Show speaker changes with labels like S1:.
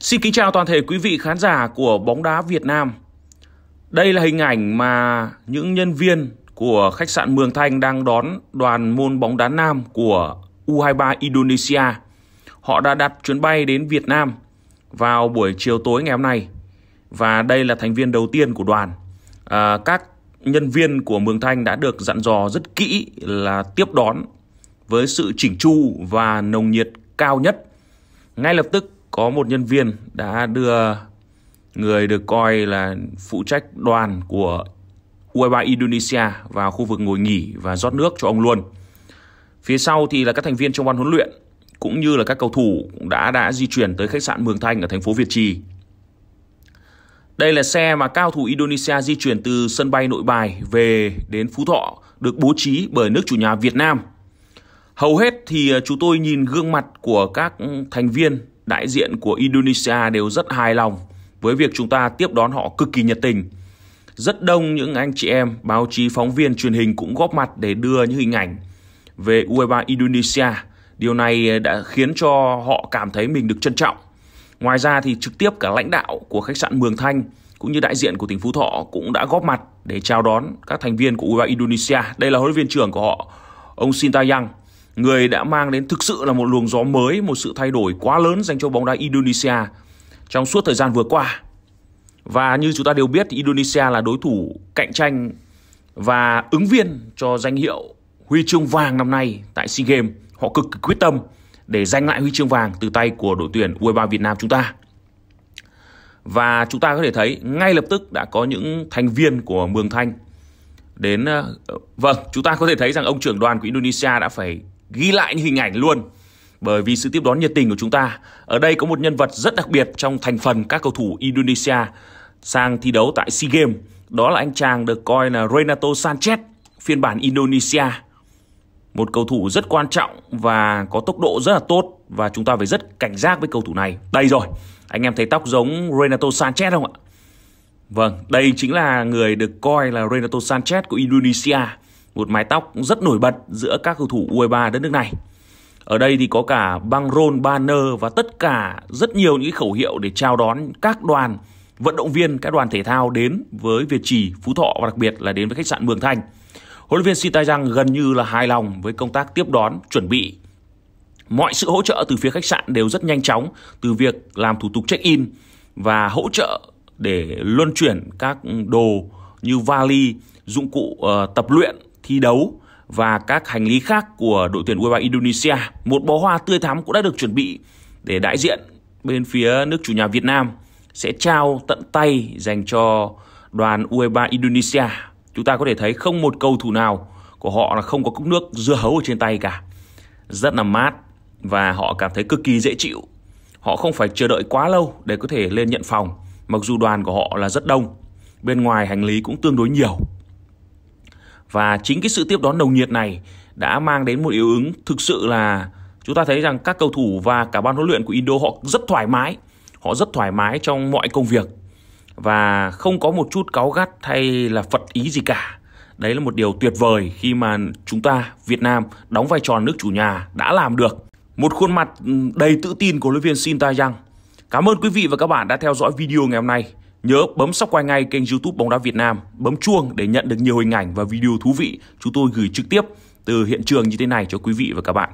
S1: Xin kính chào toàn thể quý vị khán giả của bóng đá Việt Nam. Đây là hình ảnh mà những nhân viên của khách sạn Mường Thanh đang đón đoàn môn bóng đá nam của U23 Indonesia. Họ đã đặt chuyến bay đến Việt Nam vào buổi chiều tối ngày hôm nay và đây là thành viên đầu tiên của đoàn. À, các nhân viên của Mường Thanh đã được dặn dò rất kỹ là tiếp đón với sự chỉnh chu và nồng nhiệt cao nhất. Ngay lập tức có một nhân viên đã đưa người được coi là phụ trách đoàn của U23 Indonesia vào khu vực ngồi nghỉ và rót nước cho ông luôn. Phía sau thì là các thành viên trong ban huấn luyện cũng như là các cầu thủ cũng đã đã di chuyển tới khách sạn Mường Thanh ở thành phố Việt Trì. Đây là xe mà cao thủ Indonesia di chuyển từ sân bay Nội Bài về đến Phú Thọ được bố trí bởi nước chủ nhà Việt Nam. Hầu hết thì à, chúng tôi nhìn gương mặt của các thành viên đại diện của Indonesia đều rất hài lòng với việc chúng ta tiếp đón họ cực kỳ nhiệt tình. Rất đông những anh chị em, báo chí, phóng viên, truyền hình cũng góp mặt để đưa những hình ảnh về U23 Indonesia. Điều này đã khiến cho họ cảm thấy mình được trân trọng. Ngoài ra thì trực tiếp cả lãnh đạo của khách sạn Mường Thanh cũng như đại diện của tỉnh Phú Thọ cũng đã góp mặt để chào đón các thành viên của U23 Indonesia. Đây là huấn luyện viên trưởng của họ, ông Sintayang người đã mang đến thực sự là một luồng gió mới, một sự thay đổi quá lớn dành cho bóng đá Indonesia trong suốt thời gian vừa qua. Và như chúng ta đều biết thì Indonesia là đối thủ cạnh tranh và ứng viên cho danh hiệu huy chương vàng năm nay tại SEA Games. Họ cực kỳ quyết tâm để giành lại huy chương vàng từ tay của đội tuyển U23 e Việt Nam chúng ta. Và chúng ta có thể thấy ngay lập tức đã có những thành viên của Mường Thanh đến ờ, ờ, vâng, chúng ta có thể thấy rằng ông trưởng đoàn của Indonesia đã phải ghi lại những hình ảnh luôn bởi vì sự tiếp đón nhiệt tình của chúng ta. Ở đây có một nhân vật rất đặc biệt trong thành phần các cầu thủ Indonesia sang thi đấu tại SEA Games. Đó là anh chàng được coi là Renato Sanchez, phiên bản Indonesia. Một cầu thủ rất quan trọng và có tốc độ rất là tốt và chúng ta phải rất cảnh giác với cầu thủ này. Đây rồi, anh em thấy tóc giống Renato Sanchez không ạ? Vâng, đây chính là người được coi là Renato Sanchez của Indonesia một mái tóc rất nổi bật giữa các cầu thủ U23 e đất nước này. Ở đây thì có cả băng rôn, banner và tất cả rất nhiều những khẩu hiệu để chào đón các đoàn vận động viên, các đoàn thể thao đến với Việt Trì, Phú Thọ và đặc biệt là đến với khách sạn Mường Thanh. Huấn luyện viên Sita Giang gần như là hài lòng với công tác tiếp đón, chuẩn bị. Mọi sự hỗ trợ từ phía khách sạn đều rất nhanh chóng, từ việc làm thủ tục check-in và hỗ trợ để luân chuyển các đồ như vali, dụng cụ uh, tập luyện thi đấu và các hành lý khác của đội tuyển U23 e Indonesia. Một bó hoa tươi thắm cũng đã được chuẩn bị để đại diện bên phía nước chủ nhà Việt Nam sẽ trao tận tay dành cho đoàn U23 e Indonesia. Chúng ta có thể thấy không một cầu thủ nào của họ là không có cốc nước dưa hấu ở trên tay cả. Rất là mát và họ cảm thấy cực kỳ dễ chịu. Họ không phải chờ đợi quá lâu để có thể lên nhận phòng, mặc dù đoàn của họ là rất đông. Bên ngoài hành lý cũng tương đối nhiều và chính cái sự tiếp đón nồng nhiệt này đã mang đến một hiệu ứng thực sự là chúng ta thấy rằng các cầu thủ và cả ban huấn luyện của Indo họ rất thoải mái. Họ rất thoải mái trong mọi công việc và không có một chút cáu gắt hay là phật ý gì cả. Đấy là một điều tuyệt vời khi mà chúng ta Việt Nam đóng vai trò nước chủ nhà đã làm được. Một khuôn mặt ừ, đầy tự tin của huấn luyện viên Shin Tae-yang. Cảm ơn quý vị và các bạn đã theo dõi video ngày hôm nay. Nhớ bấm subscribe ngay kênh youtube bóng đá Việt Nam, bấm chuông để nhận được nhiều hình ảnh và video thú vị chúng tôi gửi trực tiếp từ hiện trường như thế này cho quý vị và các bạn.